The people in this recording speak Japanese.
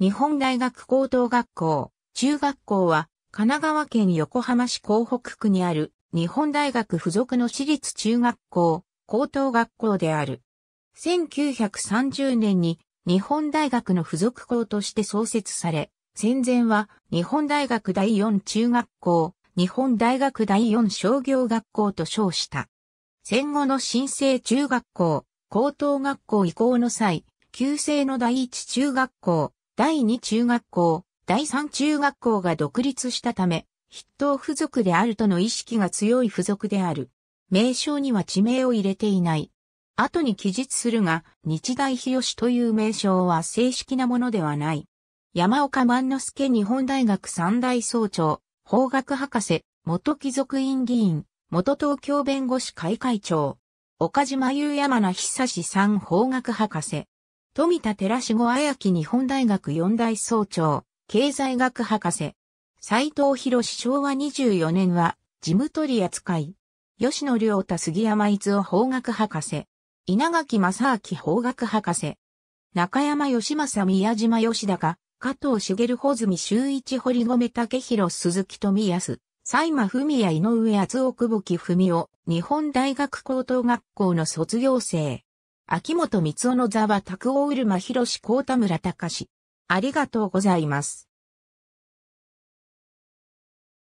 日本大学高等学校、中学校は、神奈川県横浜市港北区にある、日本大学附属の私立中学校、高等学校である。1930年に日本大学の附属校として創設され、戦前は日本大学第4中学校、日本大学第4商業学校と称した。戦後の新生中学校、高等学校移行の際、旧制の第一中学校、第2中学校、第3中学校が独立したため、筆頭付属であるとの意識が強い付属である。名称には地名を入れていない。後に記述するが、日大日吉という名称は正式なものではない。山岡万之助日本大学三大総長、法学博士、元貴族院議員、元東京弁護士会会長、岡島優山名久志さん法学博士、富田寺志子綾木日本大学四大総長、経済学博士。斎藤博昭和24年は、事務取り扱い。吉野良太杉山逸夫法学博士。稲垣正明法学博士。中山義正宮島義高、加藤茂穂積修一堀米武弘鈴木富康、西馬文也井上厚夫久保木文夫、日本大学高等学校の卒業生。秋元光夫の座は拓王うるま広志高田村隆。ありがとうございます。